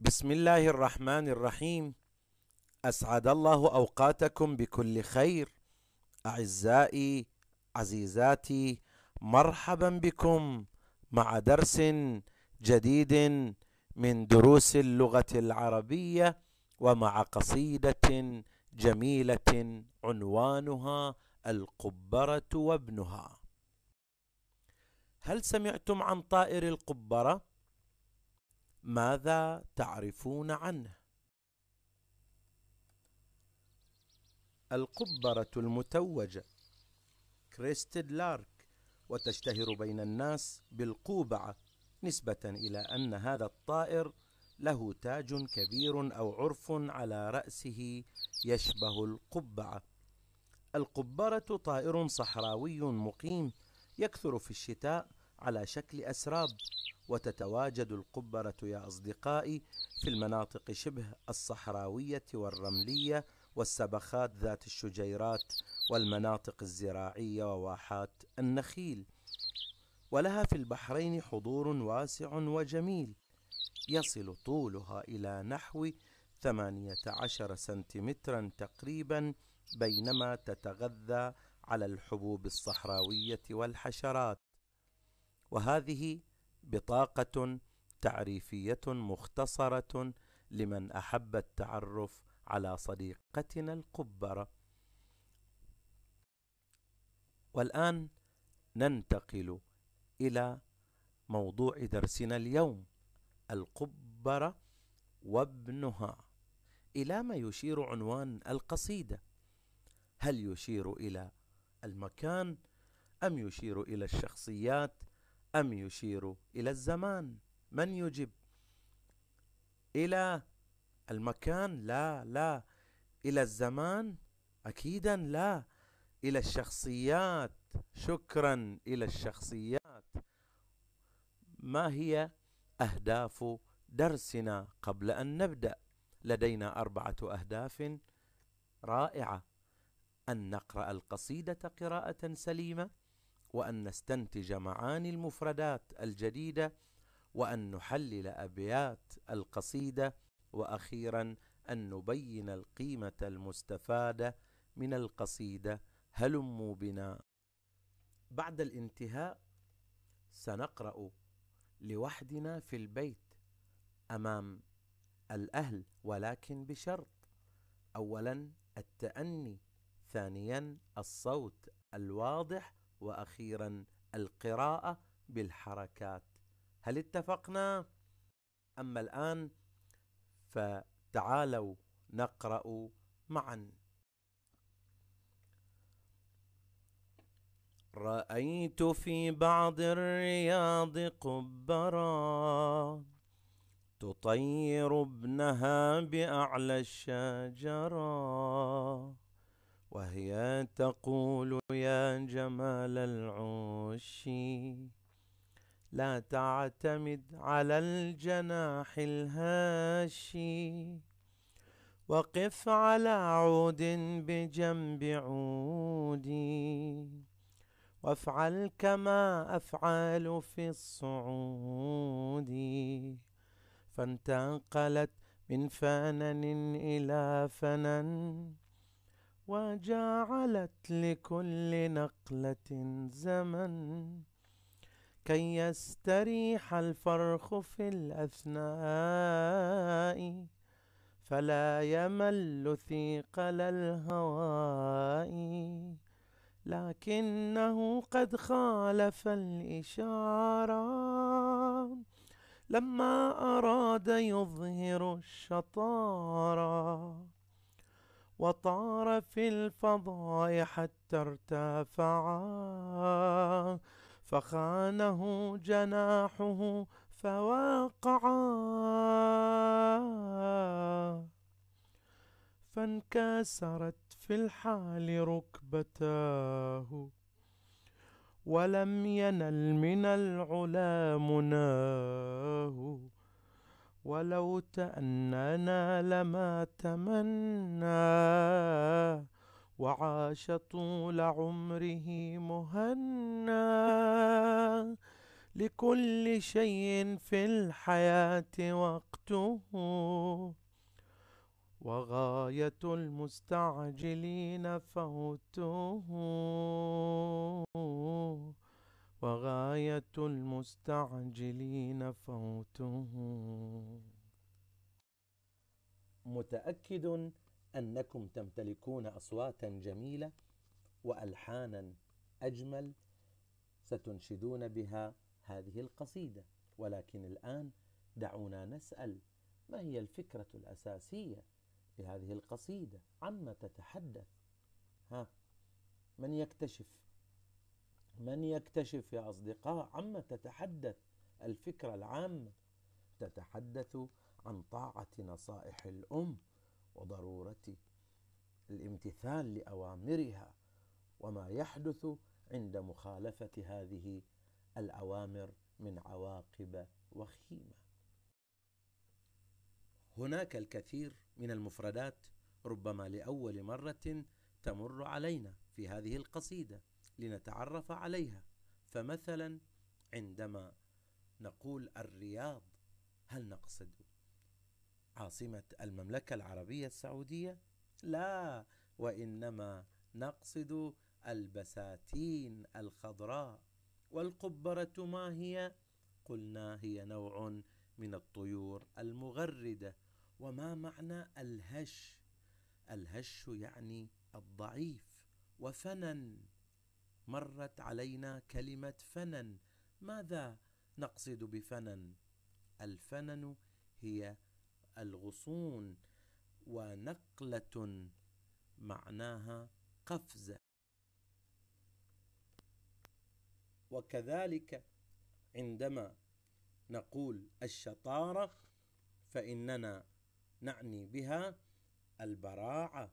بسم الله الرحمن الرحيم اسعد الله اوقاتكم بكل خير اعزائي عزيزاتي مرحبا بكم مع درس جديد من دروس اللغه العربيه ومع قصيده جميله عنوانها القبره وابنها هل سمعتم عن طائر القبره ماذا تعرفون عنه القبرة المتوجة كريستد لارك وتشتهر بين الناس بالقوبعة نسبة إلى أن هذا الطائر له تاج كبير أو عرف على رأسه يشبه القبعة القبرة طائر صحراوي مقيم يكثر في الشتاء على شكل أسراب وتتواجد القبرة يا أصدقائي في المناطق شبه الصحراوية والرملية والسبخات ذات الشجيرات والمناطق الزراعية وواحات النخيل ولها في البحرين حضور واسع وجميل يصل طولها إلى نحو 18 سنتيمترا تقريبا بينما تتغذى على الحبوب الصحراوية والحشرات وهذه بطاقة تعريفية مختصرة لمن أحب التعرف على صديقتنا القبرة. والآن ننتقل إلى موضوع درسنا اليوم القبرة وابنها إلى ما يشير عنوان القصيدة هل يشير إلى المكان أم يشير إلى الشخصيات أم يشير إلى الزمان من يجب إلى المكان لا لا إلى الزمان أكيدا لا إلى الشخصيات شكرا إلى الشخصيات ما هي أهداف درسنا قبل أن نبدأ لدينا أربعة أهداف رائعة أن نقرأ القصيدة قراءة سليمة وأن نستنتج معاني المفردات الجديدة وأن نحلل أبيات القصيدة وأخيرا أن نبين القيمة المستفادة من القصيدة هلموا بنا بعد الانتهاء سنقرأ لوحدنا في البيت أمام الأهل ولكن بشرط أولا التأني ثانيا الصوت الواضح واخيرا القراءه بالحركات هل اتفقنا اما الان فتعالوا نقرا معا رايت في بعض الرياض قبرا تطير ابنها باعلى الشجره وهي تقول يا جمال العش لا تعتمد على الجناح الهاشي وقف على عود بجنب عودي وافعل كما افعل في الصعود فانتقلت من فنن الى فنن وجعلت لكل نقلة زمن كي يستريح الفرخ في الأثناء فلا يمل ثيقل الهواء لكنه قد خالف الإشارة لما أراد يظهر الشطارة وطار في الفضاء حتى ارتفعا فخانه جناحه فواقعا فانكسرت في الحال ركبتاه ولم ينل من العلا مناه ولو تأننا لما تمنى وعاش طول عمره مهنا لكل شيء في الحياة وقته وغاية المستعجلين فوته وغاية المستعجلين فوته متأكد أنكم تمتلكون أصواتا جميلة وألحانا أجمل ستنشدون بها هذه القصيدة ولكن الآن دعونا نسأل ما هي الفكرة الأساسية لهذه القصيدة عما تتحدث ها من يكتشف من يكتشف يا أصدقاء عما تتحدث الفكرة العامة تتحدث عن طاعة نصائح الأم وضرورة الامتثال لأوامرها وما يحدث عند مخالفة هذه الأوامر من عواقب وخيمة. هناك الكثير من المفردات ربما لأول مرة تمر علينا في هذه القصيدة لنتعرف عليها فمثلا عندما نقول الرياض هل نقصد عاصمة المملكة العربية السعودية؟ لا وإنما نقصد البساتين الخضراء والقبرة ما هي؟ قلنا هي نوع من الطيور المغردة وما معنى الهش؟ الهش يعني الضعيف وفنن مرت علينا كلمه فنن ماذا نقصد بفنن الفنن هي الغصون ونقله معناها قفزه وكذلك عندما نقول الشطاره فاننا نعني بها البراعه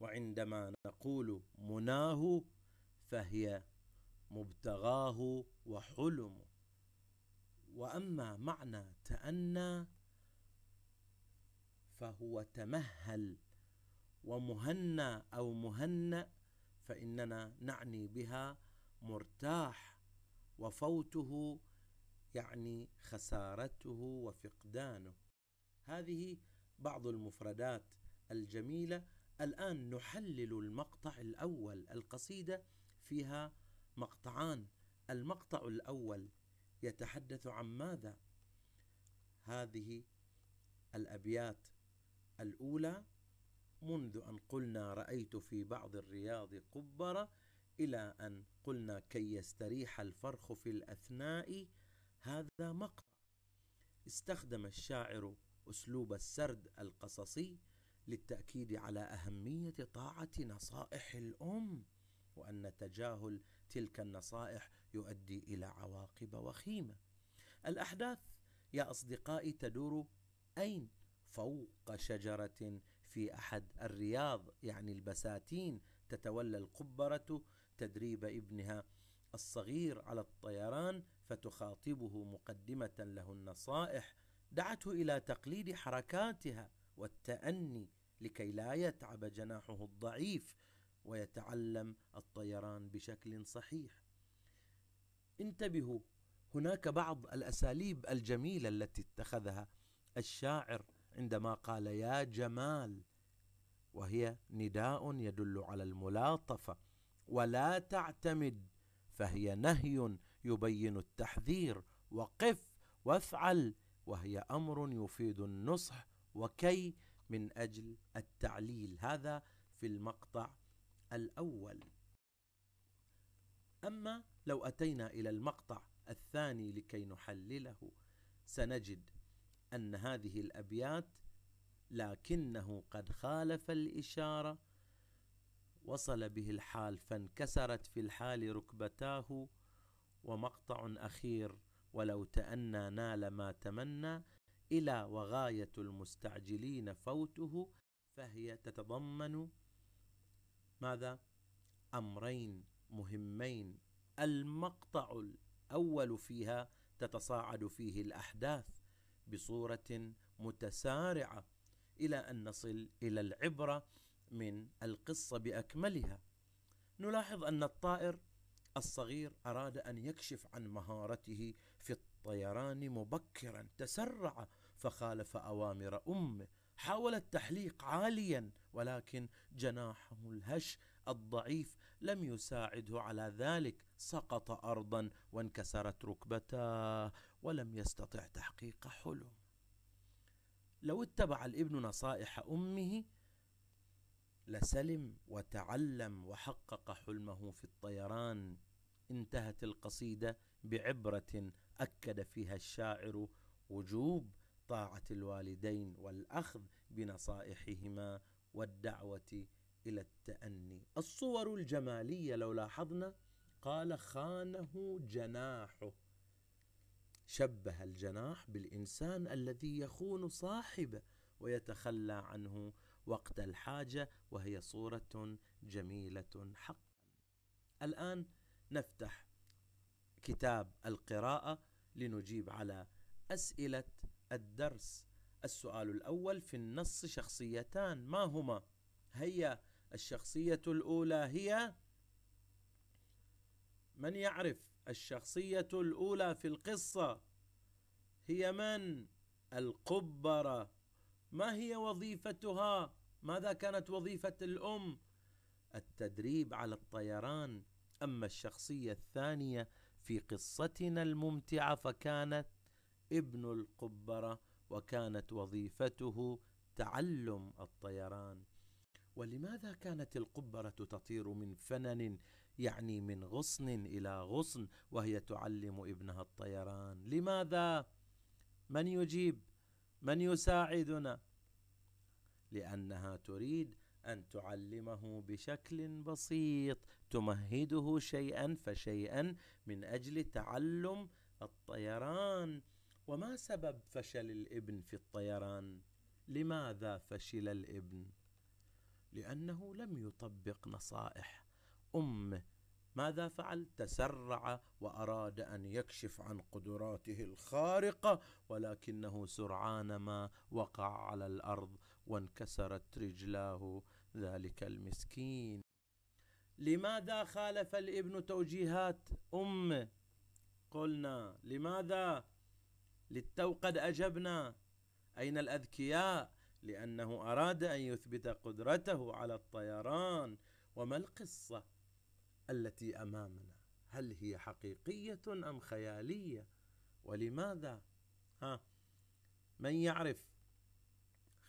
وعندما نقول مناه فهي مبتغاه وحلمه واما معنى تأنى فهو تمهل ومهنى او مهنأ فاننا نعني بها مرتاح وفوته يعني خسارته وفقدانه هذه بعض المفردات الجميله الان نحلل المقطع الاول القصيده فيها مقطعان المقطع الاول يتحدث عن ماذا هذه الابيات الاولى منذ ان قلنا رايت في بعض الرياض قبره الى ان قلنا كي يستريح الفرخ في الاثناء هذا مقطع استخدم الشاعر اسلوب السرد القصصي للتاكيد على اهميه طاعه نصائح الام وان تجاهل تلك النصائح يؤدي الى عواقب وخيمه الاحداث يا اصدقائي تدور اين فوق شجره في احد الرياض يعني البساتين تتولى القبره تدريب ابنها الصغير على الطيران فتخاطبه مقدمه له النصائح دعته الى تقليد حركاتها والتاني لكي لا يتعب جناحه الضعيف ويتعلم الطيران بشكل صحيح انتبهوا هناك بعض الاساليب الجميله التي اتخذها الشاعر عندما قال يا جمال وهي نداء يدل على الملاطفه ولا تعتمد فهي نهي يبين التحذير وقف وافعل وهي امر يفيد النصح وكي من اجل التعليل هذا في المقطع الأول أما لو أتينا إلى المقطع الثاني لكي نحلله سنجد أن هذه الأبيات لكنه قد خالف الإشارة وصل به الحال فانكسرت في الحال ركبتاه ومقطع أخير ولو تأنى نال ما تمنى إلى وغاية المستعجلين فوته فهي تتضمن ماذا؟ امرين مهمين المقطع الاول فيها تتصاعد فيه الاحداث بصوره متسارعه الى ان نصل الى العبره من القصه باكملها نلاحظ ان الطائر الصغير اراد ان يكشف عن مهارته في الطيران مبكرا تسرع فخالف اوامر امه حاول التحليق عاليا ولكن جناحه الهش الضعيف لم يساعده على ذلك سقط ارضا وانكسرت ركبتاه ولم يستطع تحقيق حلم لو اتبع الابن نصائح امه لسلم وتعلم وحقق حلمه في الطيران انتهت القصيده بعبره اكد فيها الشاعر وجوب طاعه الوالدين والاخذ بنصائحهما والدعوه الى التاني الصور الجماليه لو لاحظنا قال خانه جناحه شبه الجناح بالانسان الذي يخون صاحبه ويتخلى عنه وقت الحاجه وهي صوره جميله حقا. الان نفتح كتاب القراءه لنجيب على اسئله الدرس السؤال الأول في النص شخصيتان ما هما؟ هيا الشخصية الأولى هي من يعرف الشخصية الأولى في القصة هي من؟ القبرة ما هي وظيفتها؟ ماذا كانت وظيفة الأم؟ التدريب على الطيران أما الشخصية الثانية في قصتنا الممتعة فكانت ابن القبره وكانت وظيفته تعلم الطيران ولماذا كانت القبره تطير من فنن يعني من غصن الى غصن وهي تعلم ابنها الطيران لماذا من يجيب من يساعدنا لانها تريد ان تعلمه بشكل بسيط تمهده شيئا فشيئا من اجل تعلم الطيران وما سبب فشل الابن في الطيران لماذا فشل الابن لانه لم يطبق نصائح امه ماذا فعل تسرع واراد ان يكشف عن قدراته الخارقه ولكنه سرعان ما وقع على الارض وانكسرت رجلاه ذلك المسكين لماذا خالف الابن توجيهات امه قلنا لماذا للتو قد أجبنا أين الأذكياء لأنه أراد أن يثبت قدرته على الطيران وما القصة التي أمامنا هل هي حقيقية أم خيالية ولماذا ها من يعرف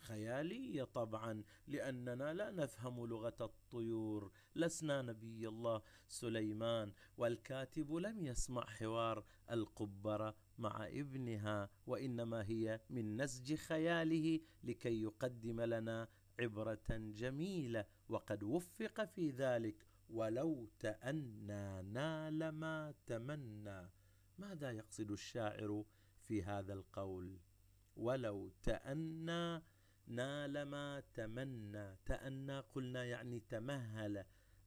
خياليه طبعا لاننا لا نفهم لغه الطيور لسنا نبي الله سليمان والكاتب لم يسمع حوار القبره مع ابنها وانما هي من نسج خياله لكي يقدم لنا عبره جميله وقد وفق في ذلك ولو تأنى نال ما تمنى ماذا يقصد الشاعر في هذا القول ولو تأنى نال ما تمنى تأنى قلنا يعني تمهل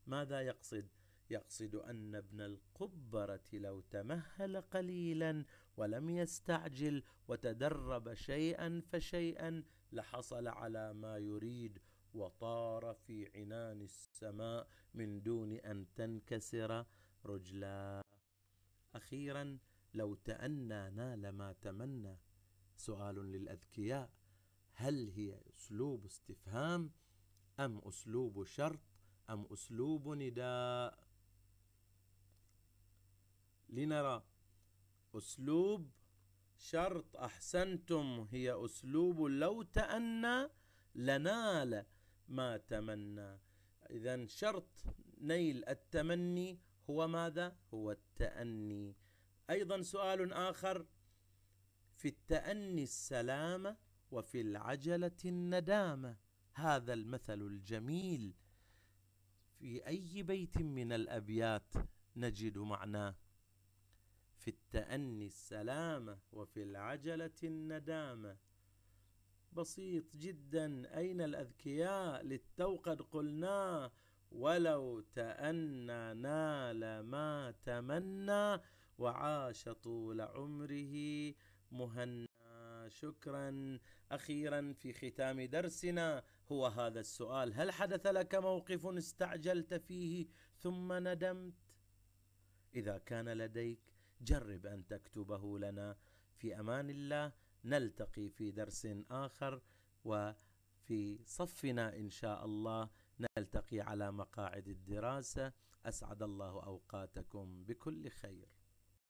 ماذا يقصد؟ يقصد أن ابن القبرة لو تمهل قليلا ولم يستعجل وتدرب شيئا فشيئا لحصل على ما يريد وطار في عنان السماء من دون أن تنكسر رجلا أخيرا لو تأنى نال ما تمنى سؤال للأذكياء هل هي أسلوب استفهام أم أسلوب شرط أم أسلوب نداء لنرى أسلوب شرط أحسنتم هي أسلوب لو تأنى لنال ما تمنى إذا شرط نيل التمني هو ماذا؟ هو التأني أيضا سؤال آخر في التأني السلامة وفي العجله الندامه هذا المثل الجميل في اي بيت من الابيات نجد معناه في التاني السلامه وفي العجله الندامه بسيط جدا اين الاذكياء للتو قد قلنا ولو تأنى نال ما تمنى وعاش طول عمره مهنا شكرا اخيرا في ختام درسنا هو هذا السؤال هل حدث لك موقف استعجلت فيه ثم ندمت اذا كان لديك جرب ان تكتبه لنا في امان الله نلتقي في درس اخر وفي صفنا ان شاء الله نلتقي على مقاعد الدراسه اسعد الله اوقاتكم بكل خير